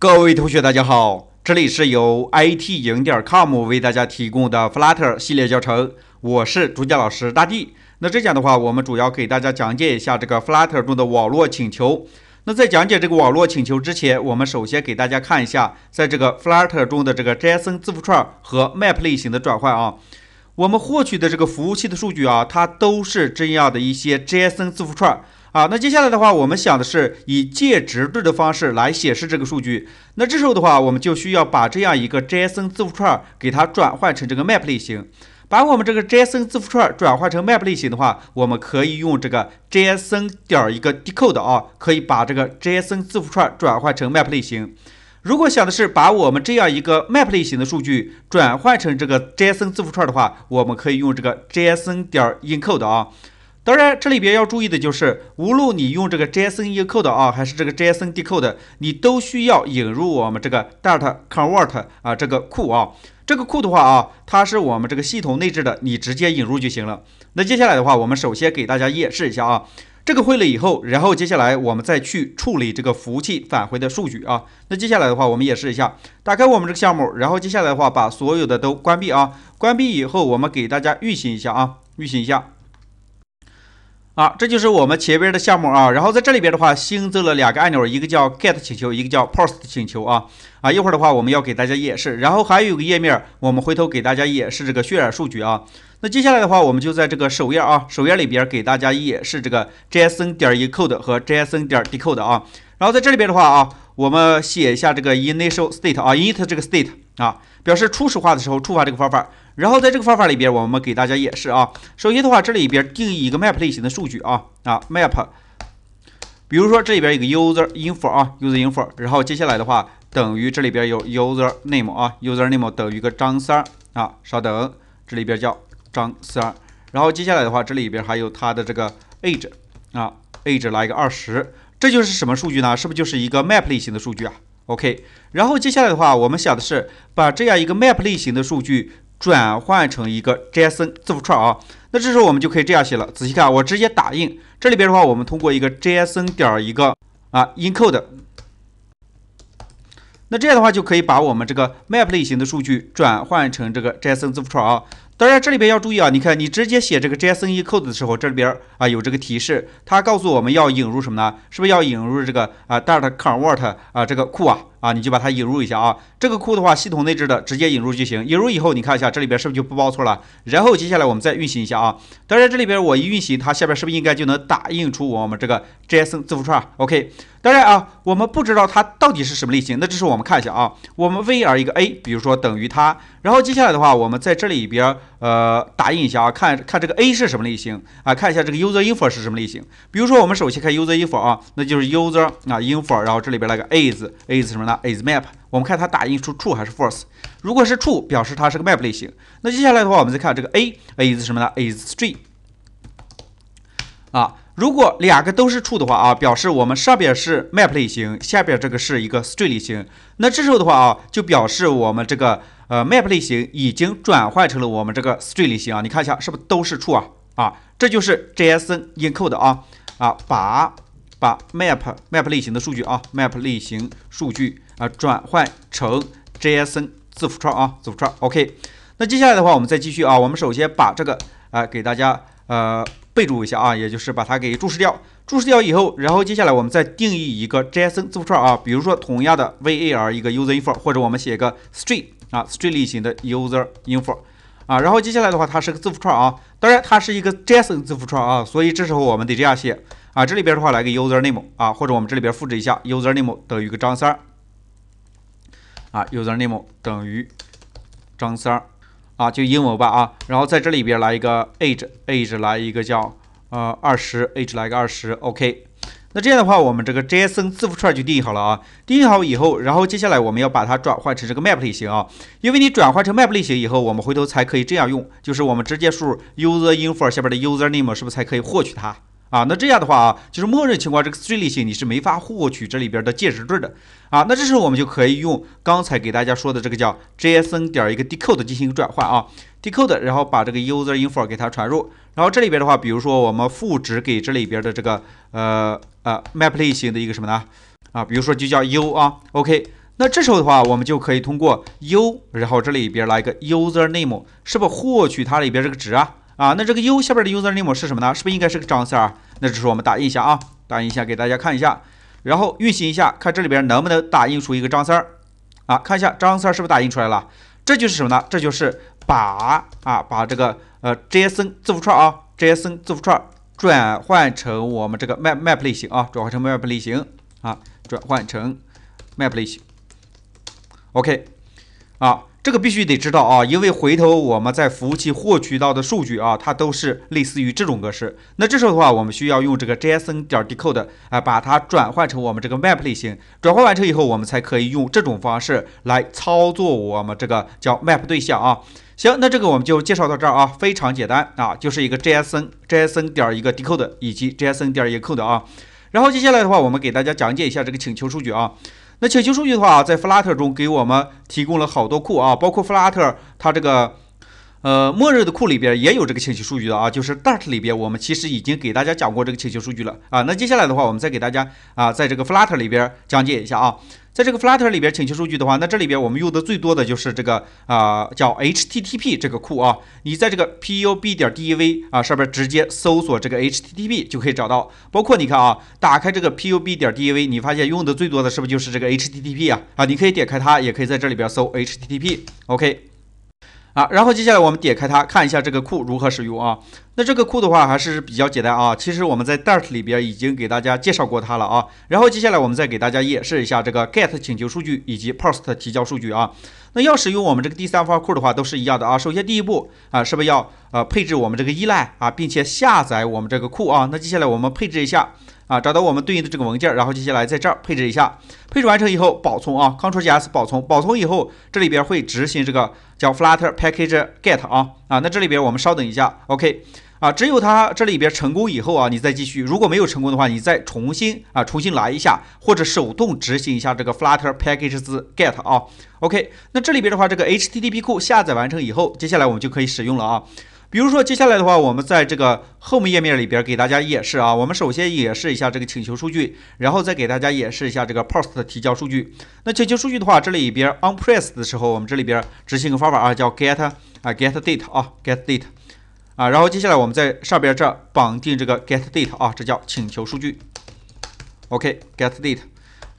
各位同学，大家好，这里是由 i t 营点 com 为大家提供的 Flutter 系列教程，我是主讲老师大地。那这讲的话，我们主要给大家讲解一下这个 Flutter 中的网络请求。那在讲解这个网络请求之前，我们首先给大家看一下，在这个 Flutter 中的这个 JSON 字符串和 Map 类型的转换啊。我们获取的这个服务器的数据啊，它都是这样的一些 JSON 字符串。好，那接下来的话，我们想的是以介值对的方式来显示这个数据。那这时候的话，我们就需要把这样一个 JSON 字符串给它转换成这个 Map 类型。把我们这个 JSON 字符串转换成 Map 类型的话，我们可以用这个 JSON 点一个 decode 啊，可以把这个 JSON 字符串转换成 Map 类型。如果想的是把我们这样一个 Map 类型的数据转换成这个 JSON 字符串的话，我们可以用这个 JSON 点 encode 啊。当然，这里边要注意的就是，无论你用这个 JSON encode 啊，还是这个 JSON decode，你都需要引入我们这个 Dart convert 啊这个库啊。这个库的话啊，它是我们这个系统内置的，你直接引入就行了。那接下来的话，我们首先给大家演示一下啊，这个会了以后，然后接下来我们再去处理这个服务器返回的数据啊。那接下来的话，我们演示一下，打开我们这个项目，然后接下来的话把所有的都关闭啊。关闭以后，我们给大家运行一下啊，运行一下。啊，这就是我们前边的项目啊，然后在这里边的话，新增了两个按钮，一个叫 get 请求，一个叫 post 请求啊。啊，一会儿的话，我们要给大家演示，然后还有个页面，我们回头给大家演示这个渲染数据啊。那接下来的话，我们就在这个首页啊，首页里边给大家演示这个 JSON 点 encode 和 JSON 点 decode 啊。然后在这里边的话啊，我们写一下这个 initial state 啊，init 这个 state 啊，表示初始化的时候触发这个方法。然后在这个方法里边，我们给大家演示啊。首先的话，这里边定义一个 map 类型的数据啊啊 map，比如说这里边有个 user info 啊 user info，然后接下来的话等于这里边有 user name 啊 user name 等于个张三啊，稍等，这里边叫张三。然后接下来的话，这里边还有它的这个 age 啊 age 来一个二十，这就是什么数据呢？是不是就是一个 map 类型的数据啊？OK，然后接下来的话，我们想的是把这样一个 map 类型的数据。转换成一个 JSON 字符串啊，那这时候我们就可以这样写了。仔细看，我直接打印这里边的话，我们通过一个 JSON 点一个啊 encode，那这样的话就可以把我们这个 Map 类型的数据转换成这个 JSON 字符串啊。当然这里边要注意啊，你看你直接写这个 JSON encode 的时候，这里边啊有这个提示，它告诉我们要引入什么呢？是不是要引入这个啊 Dart convert 啊这个库啊？啊，你就把它引入一下啊。这个库的话，系统内置的，直接引入就行。引入以后，你看一下这里边是不是就不报错了？然后接下来我们再运行一下啊。当然这里边我一运行，它下边是不是应该就能打印出我们这个 JSON 字符串？OK，当然啊，我们不知道它到底是什么类型。那这是我们看一下啊，我们 var 一个 a，比如说等于它。然后接下来的话，我们在这里边呃打印一下啊，看看这个 a 是什么类型啊，看一下这个 user info 是什么类型。比如说我们首先看 user info 啊，那就是 user 啊 info，然后这里边那个 is is 什么呢？is map，我们看它打印出 true 还是 false。如果是 true，表示它是个 map 类型。那接下来的话，我们再看这个 a is 什么呢？is string。啊，如果两个都是 true 的话，啊，表示我们上边是 map 类型，下边这个是一个 string 类型。那这时候的话，啊，就表示我们这个呃 map 类型已经转换成了我们这个 string 类型啊。你看一下是不是都是 true 啊？啊，这就是 JS n code 的啊啊，把。把 map map 类型的数据啊，map 类型数据啊，转换成 JSON 字符串啊，字符串。OK，那接下来的话，我们再继续啊。我们首先把这个啊，给大家呃备注一下啊，也就是把它给注释掉。注释掉以后，然后接下来我们再定义一个 JSON 字符串啊，比如说同样的 var 一个 user info，或者我们写一个 string 啊，string 类型的 user info 啊。然后接下来的话，它是个字符串啊，当然它是一个 JSON 字符串啊，所以这时候我们得这样写。啊，这里边的话来个 user name 啊，或者我们这里边复制一下 user name 等于个张三儿啊，user name 等于张三儿啊，就英文吧啊，然后在这里边来一个 age，age 来一个叫呃二十，age 来个二十，OK。那这样的话，我们这个 JSON 字符串就定义好了啊，定义好以后，然后接下来我们要把它转换成这个 Map 类型啊，因为你转换成 Map 类型以后，我们回头才可以这样用，就是我们直接输入 user info 下边的 user name 是不是才可以获取它？啊，那这样的话啊，就是默认情况，这个 three 类型你是没法获取这里边的介质对的啊。那这时候我们就可以用刚才给大家说的这个叫 JSON 点一个 decode 进行转换啊，decode，然后把这个 user info 给它传入，然后这里边的话，比如说我们赋值给这里边的这个呃呃 map 类型的一个什么呢？啊，比如说就叫 u 啊，OK，那这时候的话，我们就可以通过 u，然后这里边来一个 user name，是不是获取它里边这个值啊？啊，那这个 U 下边的 User Name 是什么呢？是不是应该是个张三儿？那时是我们打印一下啊，打印一下给大家看一下，然后运行一下，看这里边能不能打印出一个张三儿啊？看一下张三儿是不是打印出来了？这就是什么呢？这就是把啊把这个呃 JSON 字符串啊 JSON 字符串转换成我们这个 Map 类型啊，转换成 Map 类型啊，转换成 Map 类型。OK，啊。这个必须得知道啊，因为回头我们在服务器获取到的数据啊，它都是类似于这种格式。那这时候的话，我们需要用这个 JSON 点 decode，啊，把它转换成我们这个 map 类型。转换完成以后，我们才可以用这种方式来操作我们这个叫 map 对象啊。行，那这个我们就介绍到这儿啊，非常简单啊，就是一个 JSON JSON 点一个 decode 以及 JSON 点一个 c o d e 啊。然后接下来的话，我们给大家讲解一下这个请求数据啊。那请求数据的话，在 Flat 中给我们提供了好多库啊，包括 Flat，它这个。呃，默认的库里边也有这个请求数据的啊，就是 Dart 里边我们其实已经给大家讲过这个请求数据了啊。那接下来的话，我们再给大家啊，在这个 Flutter 里边讲解一下啊，在这个 Flutter 里边请求数据的话，那这里边我们用的最多的就是这个啊叫 HTTP 这个库啊。你在这个 pub 点 dev 啊上边直接搜索这个 HTTP 就可以找到。包括你看啊，打开这个 pub 点 dev，你发现用的最多的是不是就是这个 HTTP 啊？啊，你可以点开它，也可以在这里边搜 HTTP。OK。啊，然后接下来我们点开它，看一下这个库如何使用啊。那这个库的话还是比较简单啊。其实我们在 Dart 里边已经给大家介绍过它了啊。然后接下来我们再给大家演示一下这个 Get 请求数据以及 Post 提交数据啊。那要使用我们这个第三方库的话都是一样的啊。首先第一步啊，是不是要呃配置我们这个依赖啊，并且下载我们这个库啊？那接下来我们配置一下。啊，找到我们对应的这个文件，然后接下来在这儿配置一下，配置完成以后保存啊 c t r l t s 保存，保存以后这里边会执行这个叫 flutter package get 啊啊，那这里边我们稍等一下，OK，啊，只有它这里边成功以后啊，你再继续，如果没有成功的话，你再重新啊重新来一下，或者手动执行一下这个 flutter package get 啊，OK，那这里边的话，这个 HTTP 库下载完成以后，接下来我们就可以使用了啊。比如说，接下来的话，我们在这个 Home 页面里边给大家演示啊。我们首先演示一下这个请求数据，然后再给大家演示一下这个 Post 提交数据。那请求数据的话，这里边 OnPress 的时候，我们这里边执行个方法啊，叫 Get 啊 Get d a t e 啊 Get d a t e 啊。然后接下来我们在上边这绑定这个 Get d a t e 啊，这叫请求数据。OK Get d a t e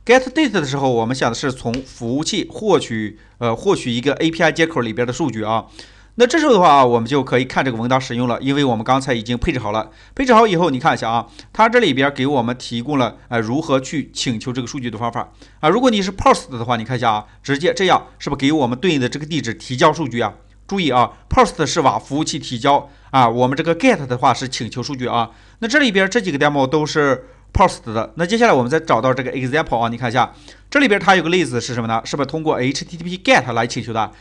Get d a t e 的时候，我们想的是从服务器获取呃获取一个 API 接口里边的数据啊。那这时候的话，啊，我们就可以看这个文档使用了，因为我们刚才已经配置好了。配置好以后，你看一下啊，它这里边给我们提供了呃，如何去请求这个数据的方法啊。如果你是 POST 的话，你看一下啊，直接这样是不是给我们对应的这个地址提交数据啊？注意啊，POST 是往服务器提交啊，我们这个 GET 的话是请求数据啊。那这里边这几个 demo 都是 POST 的。那接下来我们再找到这个 example 啊，你看一下，这里边它有个例子是什么呢？是不是通过 HTTP GET 来请求的？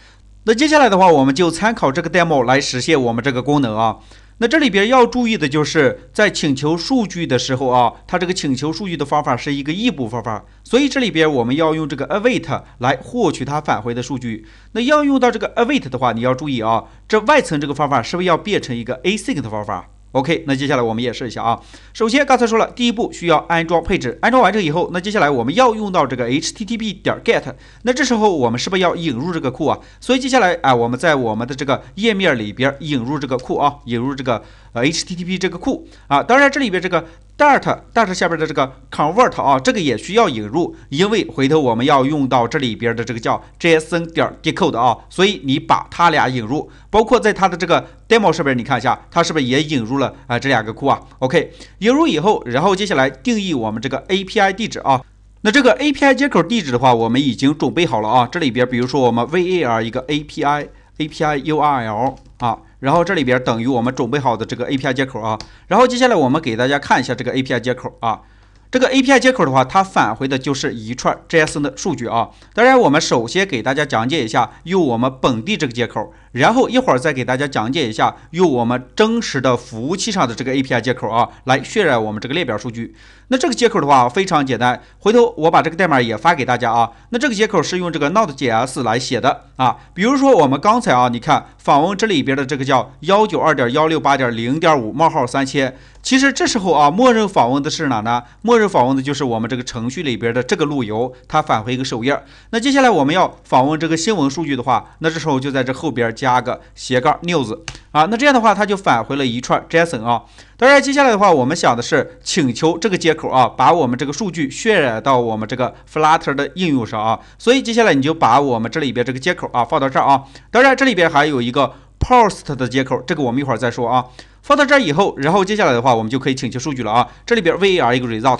那接下来的话，我们就参考这个 demo 来实现我们这个功能啊。那这里边要注意的就是，在请求数据的时候啊，它这个请求数据的方法是一个异步方法，所以这里边我们要用这个 await 来获取它返回的数据。那要用到这个 await 的话，你要注意啊，这外层这个方法是不是要变成一个 async 方法？OK，那接下来我们演示一下啊。首先，刚才说了，第一步需要安装配置，安装完成以后，那接下来我们要用到这个 HTTP 点 GET，那这时候我们是不是要引入这个库啊？所以接下来啊，我们在我们的这个页面里边引入这个库啊，引入这个。呃，HTTP 这个库啊，当然这里边这个 Dart Dart 下边的这个 Convert 啊，这个也需要引入，因为回头我们要用到这里边的这个叫 JSON 点 Decode 啊，所以你把它俩引入，包括在它的这个 Demo 上面，你看一下它是不是也引入了啊这两个库啊。OK，引入以后，然后接下来定义我们这个 API 地址啊，那这个 API 接口地址的话，我们已经准备好了啊，这里边比如说我们 var 一个 API API URL。然后这里边等于我们准备好的这个 API 接口啊，然后接下来我们给大家看一下这个 API 接口啊，这个 API 接口的话，它返回的就是一串 JSON 的数据啊。当然，我们首先给大家讲解一下用我们本地这个接口，然后一会儿再给大家讲解一下用我们真实的服务器上的这个 API 接口啊，来渲染我们这个列表数据。那这个接口的话非常简单，回头我把这个代码也发给大家啊。那这个接口是用这个 Node.js 来写的啊。比如说我们刚才啊，你看访问这里边的这个叫幺九二点幺六八点零点五冒号三千，其实这时候啊，默认访问的是哪呢？默认访问的就是我们这个程序里边的这个路由，它返回一个首页。那接下来我们要访问这个新闻数据的话，那这时候就在这后边加个斜杠 news。啊，那这样的话，它就返回了一串 JSON 啊。当然，接下来的话，我们想的是请求这个接口啊，把我们这个数据渲染到我们这个 Flutter 的应用上啊。所以接下来你就把我们这里边这个接口啊放到这儿啊。当然，这里边还有一个 POST 的接口，这个我们一会儿再说啊。放到这儿以后，然后接下来的话，我们就可以请求数据了啊。这里边 var 一个 result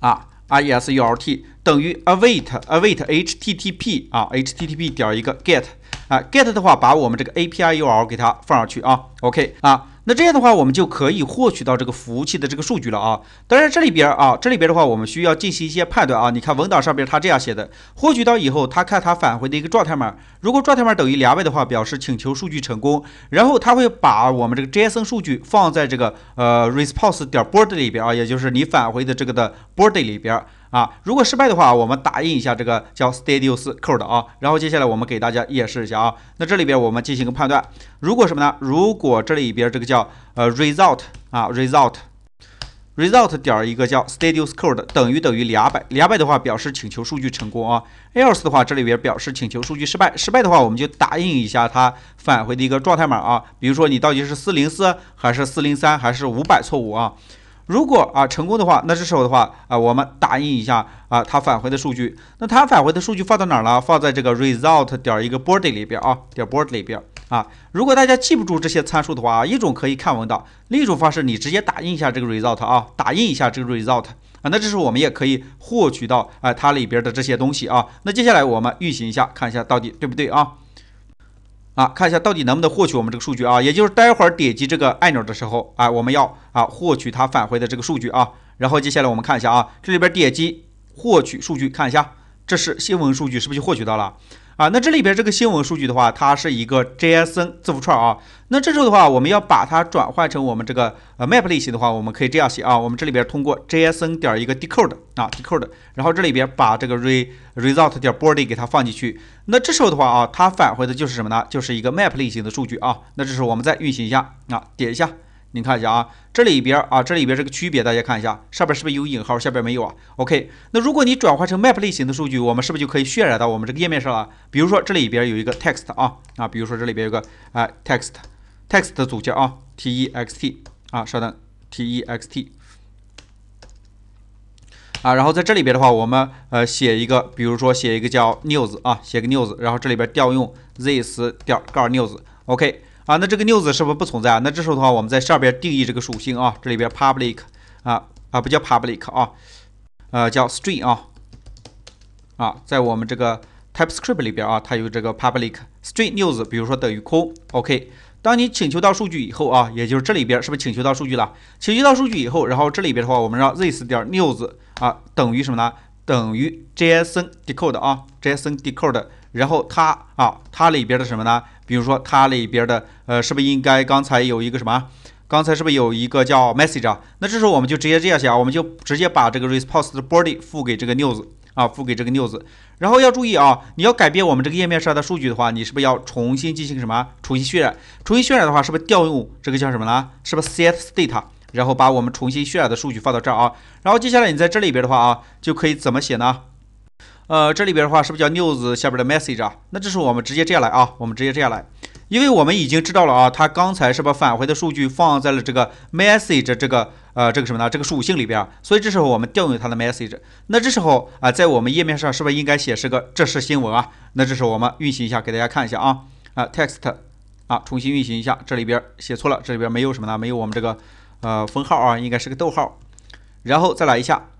啊，result 等于 await await HTTP 啊，HTTP 点一个 get。啊，get 的话，把我们这个 API URL 给它放上去啊，OK 啊，那这样的话，我们就可以获取到这个服务器的这个数据了啊。当然这里边啊，这里边的话，我们需要进行一些判断啊。你看文档上边它这样写的，获取到以后，它看它返回的一个状态码，如果状态码等于两百的话，表示请求数据成功，然后它会把我们这个 JSON 数据放在这个呃 response 点 body 里边啊，也就是你返回的这个的 body 里边。啊，如果失败的话，我们打印一下这个叫 status code 啊，然后接下来我们给大家演示一下啊。那这里边我们进行一个判断，如果什么呢？如果这里边这个叫呃 result 啊 result result 点一个叫 status code 等于等于两百两百的话，表示请求数据成功啊。else 的话，这里边表示请求数据失败，失败的话，我们就打印一下它返回的一个状态码啊。比如说你到底是四零四还是四零三还是五百错误啊。如果啊成功的话，那这时候的话啊，我们打印一下啊，它返回的数据。那它返回的数据放到哪儿了？放在这个 result 点一个 body 里边啊，点 body 里边啊。如果大家记不住这些参数的话啊，一种可以看文档，另一种方式你直接打印一下这个 result 啊，打印一下这个 result 啊，那这时候我们也可以获取到啊，它里边的这些东西啊。那接下来我们运行一下，看一下到底对不对啊？啊，看一下到底能不能获取我们这个数据啊，也就是待会儿点击这个按钮的时候啊，我们要啊获取它返回的这个数据啊，然后接下来我们看一下啊，这里边点击获取数据，看一下，这是新闻数据，是不是就获取到了？啊，那这里边这个新闻数据的话，它是一个 JSON 字符串啊。那这时候的话，我们要把它转换成我们这个呃 Map 类型的话，我们可以这样写啊。我们这里边通过 JSON 点一个 decode 啊 decode，然后这里边把这个 r e result 点 body 给它放进去。那这时候的话啊，它返回的就是什么呢？就是一个 Map 类型的数据啊。那这时候我们再运行一下啊，点一下。你看一下啊，这里边啊，这里边这个区别，大家看一下，上边是不是有引号，下边没有啊？OK，那如果你转换成 Map 类型的数据，我们是不是就可以渲染到我们这个页面上了？比如说这里边有一个 text 啊啊，比如说这里边有个啊 text，text 的组件啊，t e x t 啊，稍等，t e x t 啊，然后在这里边的话，我们呃写一个，比如说写一个叫 news 啊，写个 news，然后这里边调用 this 调 a r news，OK。啊，那这个 news 是不是不存在啊？那这时候的话，我们在上边定义这个属性啊，这里边 public 啊啊，不叫 public 啊，呃，叫 string 啊啊，在我们这个 TypeScript 里边啊，它有这个 public string news，比如说等于空，OK。当你请求到数据以后啊，也就是这里边是不是请求到数据了？请求到数据以后，然后这里边的话，我们让 this 点 news 啊等于什么呢？等于 JSON decode 啊，JSON decode，然后它啊，它里边的什么呢？比如说它里边的，呃，是不是应该刚才有一个什么？刚才是不是有一个叫 message？啊？那这时候我们就直接这样写，啊，我们就直接把这个 response 的 body 付给这个 news 啊，付给这个 news。然后要注意啊，你要改变我们这个页面上的数据的话，你是不是要重新进行什么？重新渲染。重新渲染的话，是不是调用这个叫什么呢？是不是 set state？然后把我们重新渲染的数据放到这儿啊。然后接下来你在这里边的话啊，就可以怎么写呢？呃，这里边的话是不是叫 news 下边的 message 啊？那这时候我们直接这样来啊，我们直接这样来，因为我们已经知道了啊，它刚才是把返回的数据放在了这个 message 这个呃这个什么呢？这个属性里边，所以这时候我们调用它的 message。那这时候啊，在我们页面上是不是应该显示个这是新闻啊？那这是我们运行一下给大家看一下啊啊 text 啊重新运行一下，这里边写错了，这里边没有什么呢，没有我们这个呃分号啊，应该是个逗号，然后再来一下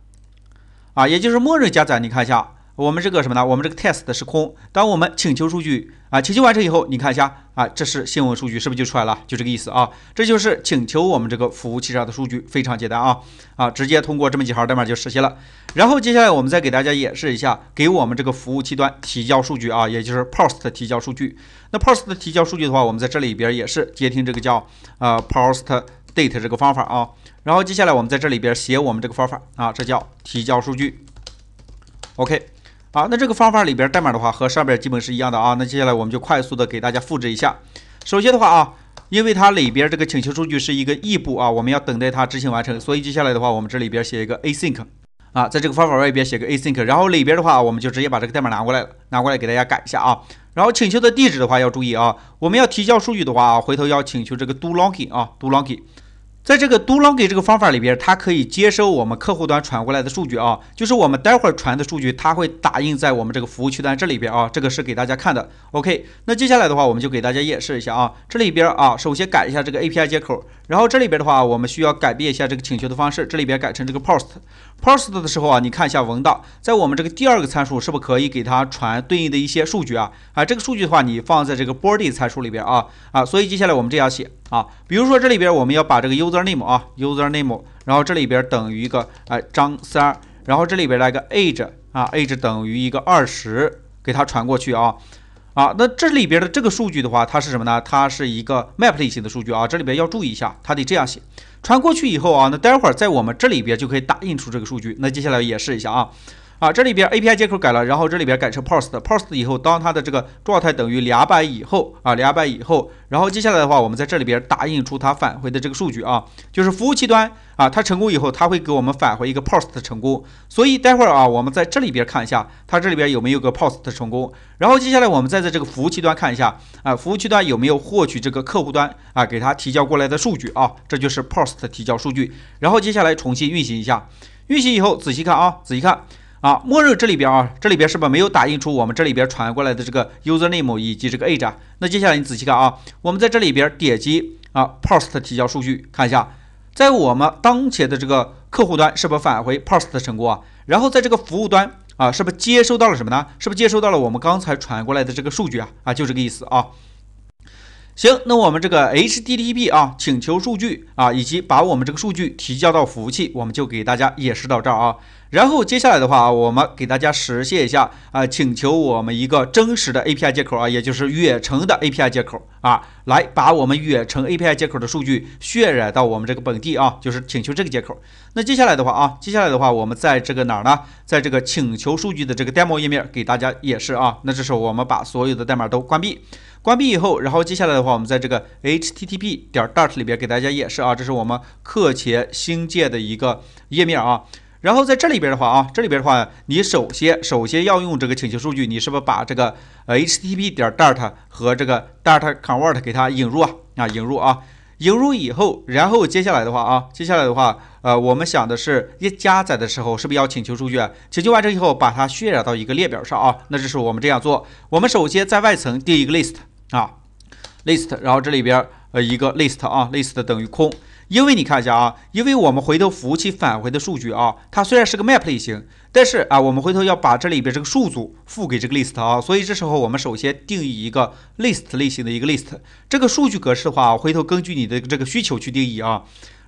啊，也就是默认加载，你看一下。我们这个什么呢？我们这个 test 是空。当我们请求数据啊，请求完成以后，你看一下啊，这是新闻数据，是不是就出来了？就这个意思啊。这就是请求我们这个服务器上的数据，非常简单啊啊，直接通过这么几行代码就实现了。然后接下来我们再给大家演示一下，给我们这个服务器端提交数据啊，也就是 post 提交数据。那 post 提交数据的话，我们在这里边也是接听这个叫呃 post d a t e 这个方法啊。然后接下来我们在这里边写我们这个方法啊，这叫提交数据。OK。好，那这个方法里边代码的话和上边基本是一样的啊。那接下来我们就快速的给大家复制一下。首先的话啊，因为它里边这个请求数据是一个异步啊，我们要等待它执行完成，所以接下来的话我们这里边写一个 async 啊，在这个方法外边写个 async，然后里边的话我们就直接把这个代码拿过来了，拿过来给大家改一下啊。然后请求的地址的话要注意啊，我们要提交数据的话，回头要请求这个 doLogin 啊 doLogin。在这个 do log 这个方法里边，它可以接收我们客户端传过来的数据啊，就是我们待会儿传的数据，它会打印在我们这个服务区端这里边啊，这个是给大家看的。OK，那接下来的话，我们就给大家演示一下啊，这里边啊，首先改一下这个 API 接口，然后这里边的话，我们需要改变一下这个请求的方式，这里边改成这个 POST。POST 的时候啊，你看一下文档，在我们这个第二个参数是不是可以给它传对应的一些数据啊？啊，这个数据的话，你放在这个 body 参数里边啊啊，所以接下来我们这样写啊，比如说这里边我们要把这个 user name 啊 user name，然后这里边等于一个哎张三，然后这里边来个 age 啊 age 等于一个二十，给它传过去啊。啊，那这里边的这个数据的话，它是什么呢？它是一个 Map 类型的数据啊，这里边要注意一下，它得这样写，传过去以后啊，那待会儿在我们这里边就可以打印出这个数据。那接下来演示一下啊。啊，这里边 A P I 接口改了，然后这里边改成 Post Post 以后，当它的这个状态等于两百以后，啊两百以后，然后接下来的话，我们在这里边打印出它返回的这个数据啊，就是服务器端啊，它成功以后，它会给我们返回一个 Post 成功，所以待会儿啊，我们在这里边看一下，它这里边有没有个 Post 成功，然后接下来我们再在这个服务器端看一下啊，服务器端有没有获取这个客户端啊给它提交过来的数据啊，这就是 Post 提交数据，然后接下来重新运行一下，运行以后仔细看啊，仔细看。啊，默认这里边啊，这里边是不是没有打印出我们这里边传过来的这个 username 以及这个 age 啊？那接下来你仔细看啊，我们在这里边点击啊 post 提交数据，看一下，在我们当前的这个客户端是不是返回 post 成功啊？然后在这个服务端啊，是不是接收到了什么呢？是不是接收到了我们刚才传过来的这个数据啊？啊，就这个意思啊。行，那我们这个 HTTP 啊请求数据啊，以及把我们这个数据提交到服务器，我们就给大家演示到这儿啊。然后接下来的话，我们给大家实现一下啊，请求我们一个真实的 API 接口啊，也就是远程的 API 接口啊，来把我们远程 API 接口的数据渲染到我们这个本地啊，就是请求这个接口。那接下来的话啊，接下来的话，我们在这个哪儿呢？在这个请求数据的这个 demo 页面给大家演示啊。那这是我们把所有的代码都关闭，关闭以后，然后接下来的话，我们在这个 http 点 d a r t 里边给大家演示啊，这是我们课前新建的一个页面啊。然后在这里边的话啊，这里边的话，你首先首先要用这个请求数据，你是不是把这个呃，HTTP 点 d a t a 和这个 d a t a c o n v e r t 给它引入啊啊引入啊引入以后，然后接下来的话啊，接下来的话，呃，我们想的是，一加载的时候是不是要请求数据？请求完成以后，把它渲染到一个列表上啊。那这是我们这样做，我们首先在外层定一个 List 啊，List，然后这里边呃一个 List 啊，List 等于空。因为你看一下啊，因为我们回头服务器返回的数据啊，它虽然是个 map 类型，但是啊，我们回头要把这里边这个数组付给这个 list 啊，所以这时候我们首先定义一个 list 类型的一个 list，这个数据格式的话，回头根据你的这个需求去定义啊。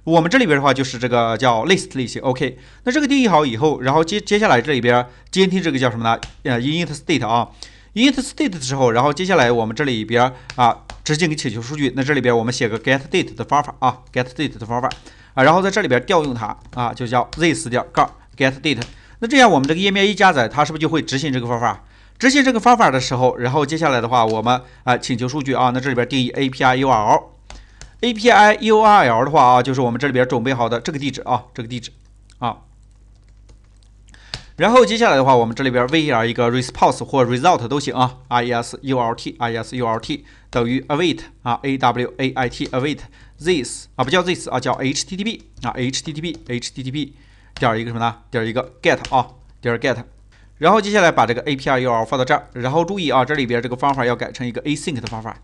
我们这里边的话就是这个叫 list 类型，OK。那这个定义好以后，然后接接下来这里边监听这个叫什么呢？呃，init state 啊，init state 的时候，然后接下来我们这里边啊。直接给请求数据，那这里边我们写个 get date 的方法啊，get date 的方法啊，然后在这里边调用它啊，就叫 this 点杠 get date。那这样我们这个页面一加载，它是不是就会执行这个方法？执行这个方法的时候，然后接下来的话，我们啊请求数据啊，那这里边定义 api url，api url 的话啊，就是我们这里边准备好的这个地址啊，这个地址啊。然后接下来的话，我们这里边 w r 一个 response 或 result 都行啊，r e s u l t i e s u l t 等于 await 啊 a w a i t await this 啊不叫 this 啊叫 h t t p 啊 h t t p h t t p 点一个什么呢？点一个 get 啊点 get，然后接下来把这个 a p i url 放到这儿，然后注意啊这里边这个方法要改成一个 async 的方法。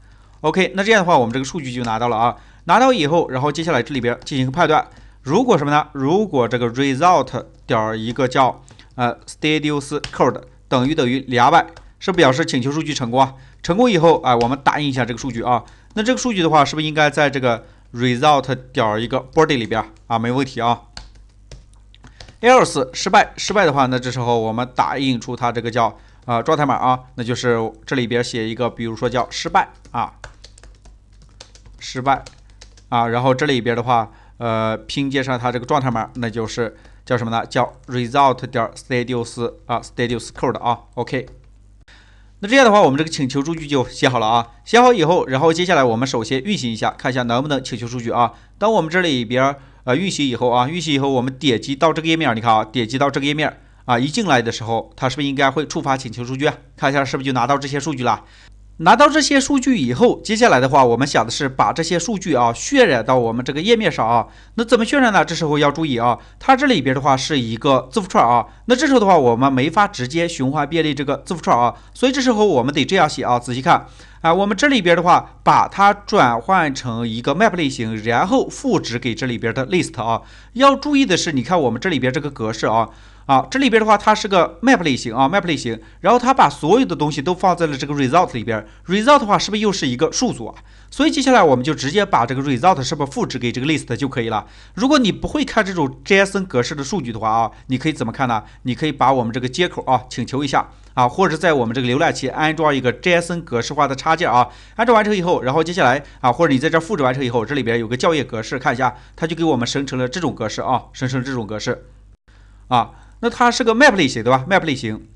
OK，那这样的话我们这个数据就拿到了啊，拿到以后，然后接下来这里边进行一个判断，如果什么呢？如果这个 result 点一个叫呃，status code 等于等于两百，是不是表示请求数据成功啊？成功以后啊，我们打印一下这个数据啊。那这个数据的话，是不是应该在这个 result 点一个 body 里边啊？没问题啊。else 失败，失败的话，那这时候我们打印出它这个叫呃状态码啊，那就是这里边写一个，比如说叫失败啊，失败啊，然后这里边的话，呃，拼接上它这个状态码，那就是。叫什么呢？叫 result 点 status 啊，status code 啊。OK，那这样的话，我们这个请求数据就写好了啊。写好以后，然后接下来我们首先运行一下，看一下能不能请求数据啊。当我们这里边呃运行以后啊，运行以后我们点击到这个页面，你看啊，点击到这个页面啊，一进来的时候，它是不是应该会触发请求数据？看一下是不是就拿到这些数据了。拿到这些数据以后，接下来的话，我们想的是把这些数据啊渲染到我们这个页面上啊。那怎么渲染呢？这时候要注意啊，它这里边的话是一个字符串啊。那这时候的话，我们没法直接循环便利这个字符串啊，所以这时候我们得这样写啊。仔细看，啊，我们这里边的话，把它转换成一个 map 类型，然后赋值给这里边的 list 啊。要注意的是，你看我们这里边这个格式啊。啊，这里边的话，它是个 map 类型啊，map 类型，然后它把所有的东西都放在了这个 result 里边，result 的话是不是又是一个数组啊？所以接下来我们就直接把这个 result 是不是复制给这个 list 就可以了。如果你不会看这种 JSON 格式的数据的话啊，你可以怎么看呢？你可以把我们这个接口啊请求一下啊，或者在我们这个浏览器安装一个 JSON 格式化的插件啊。安装完成以后，然后接下来啊，或者你在这复制完成以后，这里边有个校验格式，看一下，它就给我们生成了这种格式啊，生成这种格式啊。那它是个 map 类型，对吧？map 类型，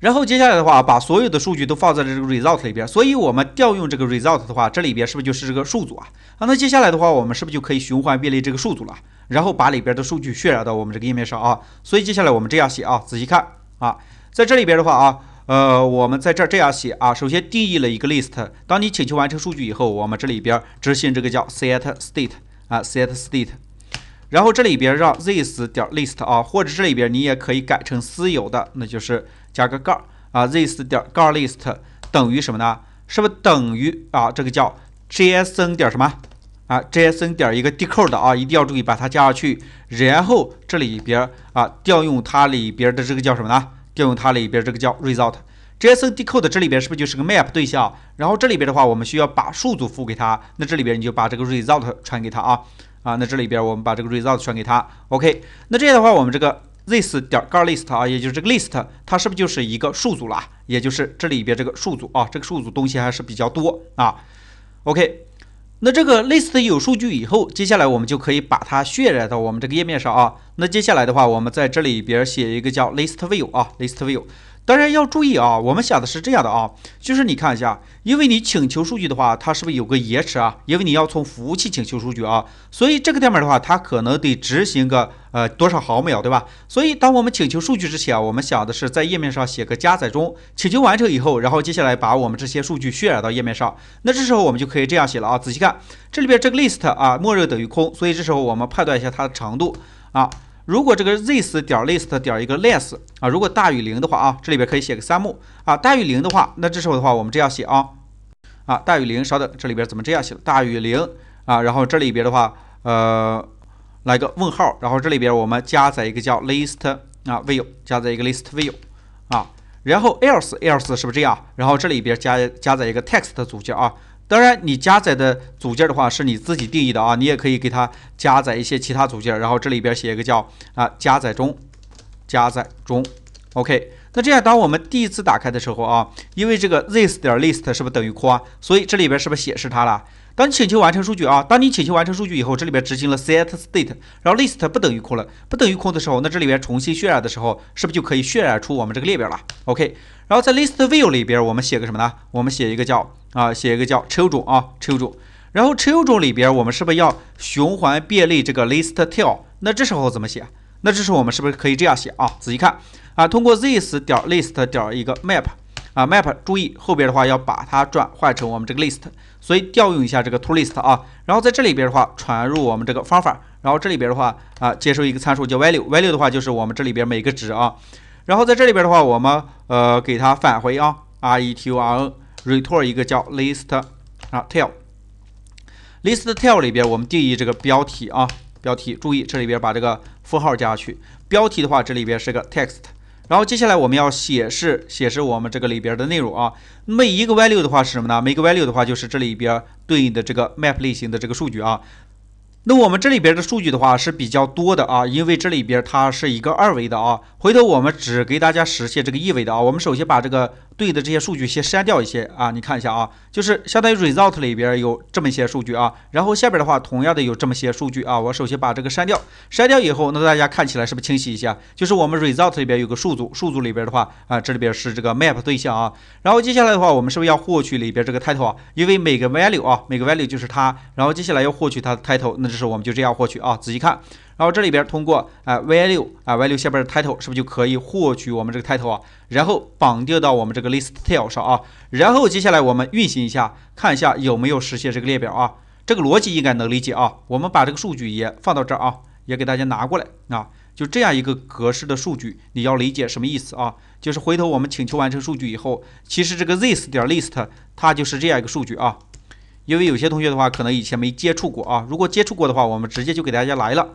然后接下来的话，把所有的数据都放在这个 result 里边。所以我们调用这个 result 的话，这里边是不是就是这个数组啊？啊，那接下来的话，我们是不是就可以循环遍历这个数组了？然后把里边的数据渲染到我们这个页面上啊。所以接下来我们这样写啊，仔细看啊，在这里边的话啊，呃，我们在这这样写啊，首先定义了一个 list。当你请求完成数据以后，我们这里边执行这个叫 set state 啊，set state。然后这里边让 this 点 list 啊，或者这里边你也可以改成私有的，那就是加个杠儿啊 this 点杠 list 等于什么呢？是不是等于啊？这个叫 JSON 点什么啊？JSON 点一个 decode 的啊，一定要注意把它加上去。然后这里边啊，调用它里边的这个叫什么呢？调用它里边这个叫 result JSON decode，这里边是不是就是个 map 对象？然后这里边的话，我们需要把数组赋给它，那这里边你就把这个 result 传给它啊。啊，那这里边我们把这个 r e s u l t 传给他，OK。那这样的话，我们这个 this 点 guard list 啊，也就是这个 list，它是不是就是一个数组了？也就是这里边这个数组啊，这个数组东西还是比较多啊。OK，那这个 list 有数据以后，接下来我们就可以把它渲染到我们这个页面上啊。那接下来的话，我们在这里边写一个叫 list view 啊，list view。当然要注意啊，我们想的是这样的啊，就是你看一下，因为你请求数据的话，它是不是有个延迟啊？因为你要从服务器请求数据啊，所以这个代码的话，它可能得执行个呃多少毫秒，对吧？所以当我们请求数据之前，我们想的是在页面上写个加载中，请求完成以后，然后接下来把我们这些数据渲染到页面上。那这时候我们就可以这样写了啊，仔细看这里边这个 list 啊，默认等于空，所以这时候我们判断一下它的长度啊。如果这个 this 点 list 点一个 less 啊，如果大于零的话啊，这里边可以写个三目啊，大于零的话，那这时候的话我们这样写啊啊，大于零，稍等，这里边怎么这样写？大于零啊，然后这里边的话，呃，来个问号，然后这里边我们加载一个叫 list 啊 view，加载一个 list view 啊，然后 else else 是不是这样？然后这里边加加载一个 text 组件啊。当然，你加载的组件的话是你自己定义的啊，你也可以给它加载一些其他组件。然后这里边写一个叫啊加载中，加载中，OK。那这样当我们第一次打开的时候啊，因为这个 this 点 list 是不是等于括，啊，所以这里边是不是显示它了？当你请求完成数据啊，当你请求完成数据以后，这里边执行了 set state，然后 list 不等于空了，不等于空的时候，那这里边重新渲染的时候，是不是就可以渲染出我们这个列表了？OK，然后在 list view 里边，我们写个什么呢？我们写一个叫啊，写一个叫 children 啊 children，然后 children 里边，我们是不是要循环遍历这个 list t e l l 那这时候怎么写？那这时候我们是不是可以这样写啊？仔细看啊，通过 this 点 list 点一个 map 啊 map，注意后边的话要把它转换成我们这个 list。所以调用一下这个 to list 啊，然后在这里边的话传入我们这个方法，然后这里边的话啊接收一个参数叫 value，value 的话就是我们这里边每个值啊，然后在这里边的话我们呃给它返回啊，return return 一个叫 list 啊 t e l l l i s t t e l l 里边我们定义这个标题啊标题，注意这里边把这个符号加去，标题的话这里边是个 text。然后接下来我们要显示显示我们这个里边的内容啊。每一个 value 的话是什么呢？每个 value 的话就是这里边对应的这个 map 类型的这个数据啊。那我们这里边的数据的话是比较多的啊，因为这里边它是一个二维的啊。回头我们只给大家实现这个一维的啊。我们首先把这个。对的，这些数据先删掉一些啊，你看一下啊，就是相当于 result 里边有这么一些数据啊，然后下边的话，同样的有这么些数据啊，我首先把这个删掉，删掉以后，那大家看起来是不是清晰一些？就是我们 result 里边有个数组，数组里边的话啊，这里边是这个 map 对象啊，然后接下来的话，我们是不是要获取里边这个 title 啊？因为每个 value 啊，每个 value 就是它，然后接下来要获取它的 title，那就是我们就这样获取啊，仔细看。然后这里边通过啊 v a 啊 v a 下边的 title 是不是就可以获取我们这个 title 啊？然后绑定到我们这个 list tail 上啊。然后接下来我们运行一下，看一下有没有实现这个列表啊。这个逻辑应该能理解啊。我们把这个数据也放到这儿啊，也给大家拿过来啊。就这样一个格式的数据，你要理解什么意思啊？就是回头我们请求完成数据以后，其实这个 this 点 list 它就是这样一个数据啊。因为有些同学的话可能以前没接触过啊。如果接触过的话，我们直接就给大家来了。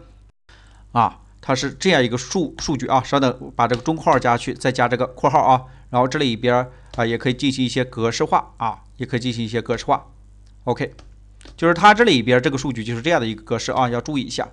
啊，它是这样一个数数据啊，稍等，把这个中括号加去，再加这个括号啊，然后这里边啊也可以进行一些格式化啊，也可以进行一些格式化。OK，就是它这里边这个数据就是这样的一个格式啊，要注意一下。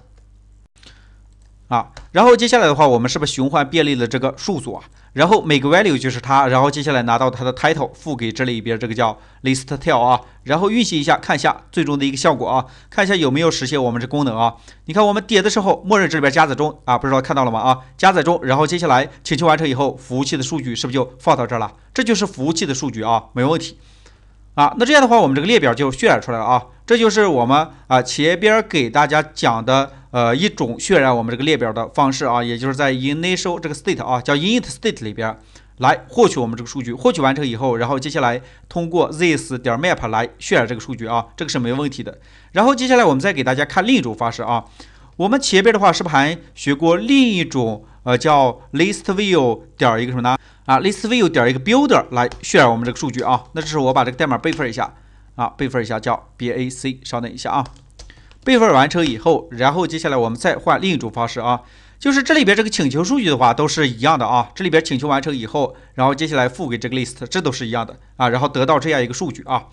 啊，然后接下来的话，我们是不是循环遍历了这个数组啊？然后每个 value 就是它，然后接下来拿到它的 title，付给这里边这个叫 list t i l e 啊，然后运行一下，看一下最终的一个效果啊，看一下有没有实现我们这功能啊？你看我们点的时候，默认这里边加载中啊，不知道看到了吗？啊，加载中，然后接下来请求完成以后，服务器的数据是不是就放到这儿了？这就是服务器的数据啊，没问题。啊，那这样的话，我们这个列表就渲染出来了啊，这就是我们啊前边给大家讲的。呃，一种渲染我们这个列表的方式啊，也就是在 initial 这个 state 啊，叫 init state 里边来获取我们这个数据，获取完成以后，然后接下来通过 this 点 map 来渲染这个数据啊，这个是没问题的。然后接下来我们再给大家看另一种方式啊，我们前边的话是不是还学过另一种呃叫 list view 点一个什么呢？啊，list view 点一个 builder 来渲染我们这个数据啊，那这是我把这个代码备份一下啊，备份一下叫 bac，稍等一下啊。备份完成以后，然后接下来我们再换另一种方式啊，就是这里边这个请求数据的话都是一样的啊。这里边请求完成以后，然后接下来付给这个 list，这都是一样的啊。然后得到这样一个数据啊。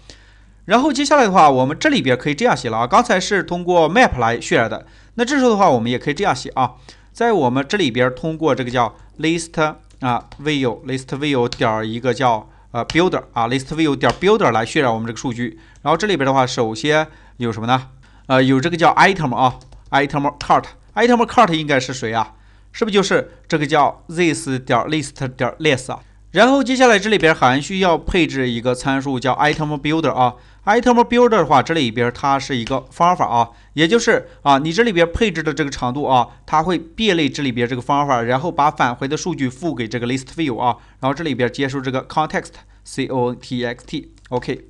然后接下来的话，我们这里边可以这样写了啊。刚才是通过 map 来渲染的，那这时候的话，我们也可以这样写啊。在我们这里边通过这个叫 list 啊 view list view 点儿一个叫呃 builder 啊 list view 点儿 builder 来渲染我们这个数据。然后这里边的话，首先有什么呢？呃，有这个叫 item 啊，item cart，item cart 应该是谁啊？是不是就是这个叫 this 点 list 点 l h i s 啊？然后接下来这里边还需要配置一个参数叫 item builder 啊，item builder 的话，这里边它是一个方法啊，也就是啊，你这里边配置的这个长度啊，它会遍历这里边这个方法，然后把返回的数据付给这个 list f i e l 啊，然后这里边接收这个 c o n t e x t c o n t x t o k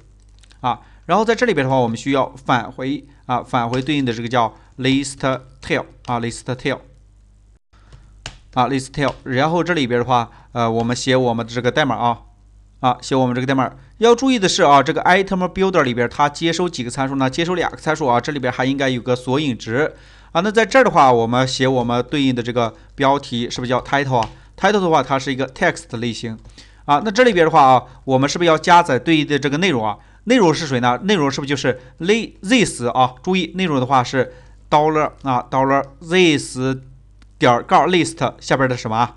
啊，然后在这里边的话，我们需要返回。啊，返回对应的这个叫 list tail 啊，list tail 啊，list tail。然后这里边的话，呃，我们写我们的这个代码啊，啊，写我们这个代码。要注意的是啊，这个 item builder 里边它接收几个参数呢？接收两个参数啊，这里边还应该有个索引值啊。那在这儿的话，我们写我们对应的这个标题是不是叫 title 啊？title 的话，它是一个 text 类型啊。那这里边的话啊，我们是不是要加载对应的这个内容啊？内容是谁呢？内容是不是就是类 this 啊？注意内容的话是 dollar 啊 dollar this 点杠 .list 下边的什么？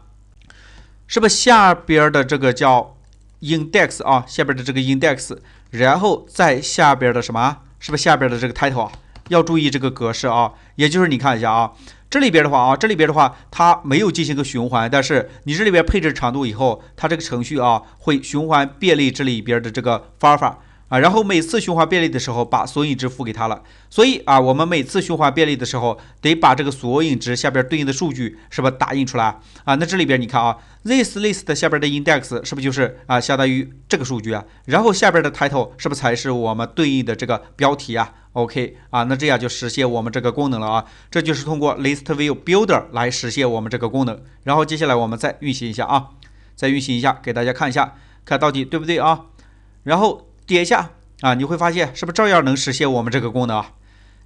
是不是下边的这个叫 index 啊？下边的这个 index，然后再下边的什么？是不是下边的这个 title？要注意这个格式啊。也就是你看一下啊，这里边的话啊，这里边的话它没有进行个循环，但是你这里边配置长度以后，它这个程序啊会循环遍历这里边的这个方法。然后每次循环遍历的时候，把索引值付给他了。所以啊，我们每次循环遍历的时候，得把这个索引值下边对应的数据是不打印出来啊？那这里边你看啊，this list 下边的 index 是不是就是啊相当于这个数据啊？然后下边的 title 是不是才是我们对应的这个标题啊？OK 啊，那这样就实现我们这个功能了啊。这就是通过 list view builder 来实现我们这个功能。然后接下来我们再运行一下啊，再运行一下，给大家看一下，看到底对不对啊？然后。点一下啊，你会发现是不是照样能实现我们这个功能？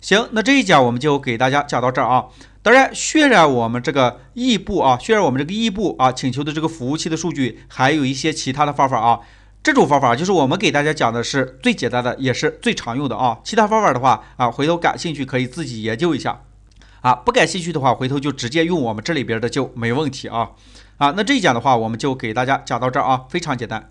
行，那这一讲我们就给大家讲到这儿啊。当然，渲染我们这个异步啊，渲染我们这个异步啊请求的这个服务器的数据，还有一些其他的方法啊。这种方法就是我们给大家讲的是最简单的，也是最常用的啊。其他方法的话啊，回头感兴趣可以自己研究一下啊。不感兴趣的话，回头就直接用我们这里边的就没问题啊。啊，那这一讲的话，我们就给大家讲到这儿啊，非常简单。